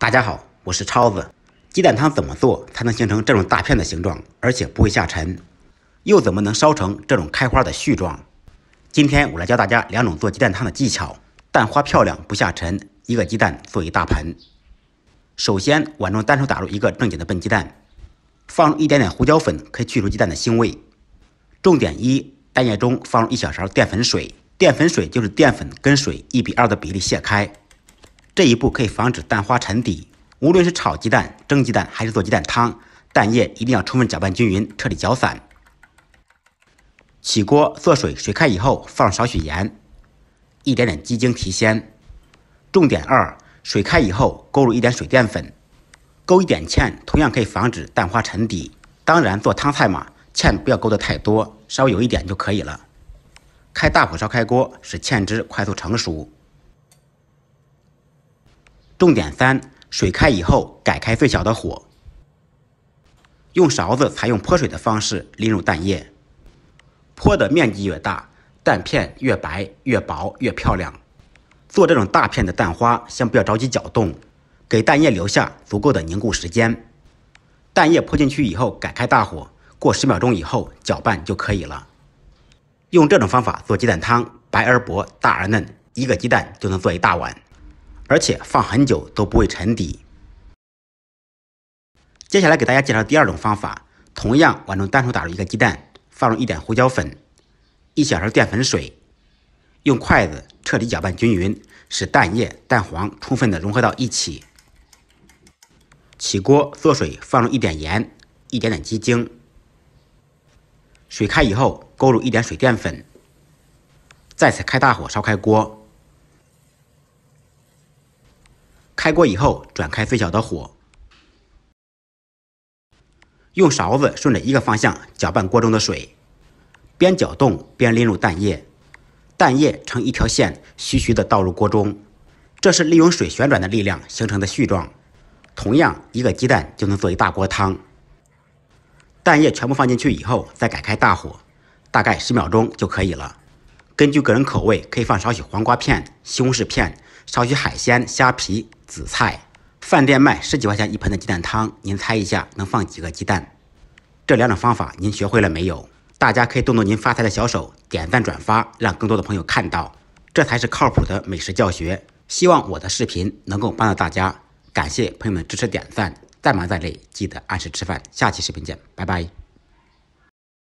大家好，我是超子。鸡蛋汤怎么做才能形成这种大片的形状，而且不会下沉？又怎么能烧成这种开花的絮状？今天我来教大家两种做鸡蛋汤的技巧，蛋花漂亮不下沉，一个鸡蛋做一大盆。首先，碗中单手打入一个正经的笨鸡蛋，放入一点点胡椒粉，可以去除鸡蛋的腥味。重点一，蛋液中放入一小勺淀粉水，淀粉水就是淀粉跟水一比二的比例卸开。这一步可以防止蛋花沉底。无论是炒鸡蛋、蒸鸡蛋还是做鸡蛋汤，蛋液一定要充分搅拌均匀，彻底搅散。起锅做水，水开以后放少许盐，一点点鸡精提鲜。重点二，水开以后勾入一点水淀粉，勾一点芡，同样可以防止蛋花沉底。当然，做汤菜嘛，芡不要勾的太多，稍微有一点就可以了。开大火烧开锅，使芡汁快速成熟。重点三：水开以后改开最小的火，用勺子采用泼水的方式淋入蛋液，泼的面积越大，蛋片越白、越薄、越漂亮。做这种大片的蛋花，先不要着急搅动，给蛋液留下足够的凝固时间。蛋液泼进去以后改开大火，过十秒钟以后搅拌就可以了。用这种方法做鸡蛋汤，白而薄，大而嫩，一个鸡蛋就能做一大碗。而且放很久都不会沉底。接下来给大家介绍第二种方法，同样碗中单手打入一个鸡蛋，放入一点胡椒粉，一小勺淀粉水，用筷子彻底搅拌均匀，使蛋液、蛋黄充分的融合到一起。起锅做水，放入一点盐，一点点鸡精。水开以后，勾入一点水淀粉，再次开大火烧开锅。开锅以后，转开最小的火，用勺子顺着一个方向搅拌锅中的水，边搅动边淋入蛋液，蛋液呈一条线，徐徐的倒入锅中。这是利用水旋转的力量形成的絮状。同样一个鸡蛋就能做一大锅汤。蛋液全部放进去以后，再改开大火，大概十秒钟就可以了。根据个人口味，可以放少许黄瓜片、西红柿片、少许海鲜、虾皮。紫菜饭店卖十几块钱一盆的鸡蛋汤，您猜一下能放几个鸡蛋？这两种方法您学会了没有？大家可以动动您发财的小手，点赞转发，让更多的朋友看到。这才是靠谱的美食教学。希望我的视频能够帮到大家，感谢朋友们支持点赞。再忙再累，记得按时吃饭。下期视频见，拜拜。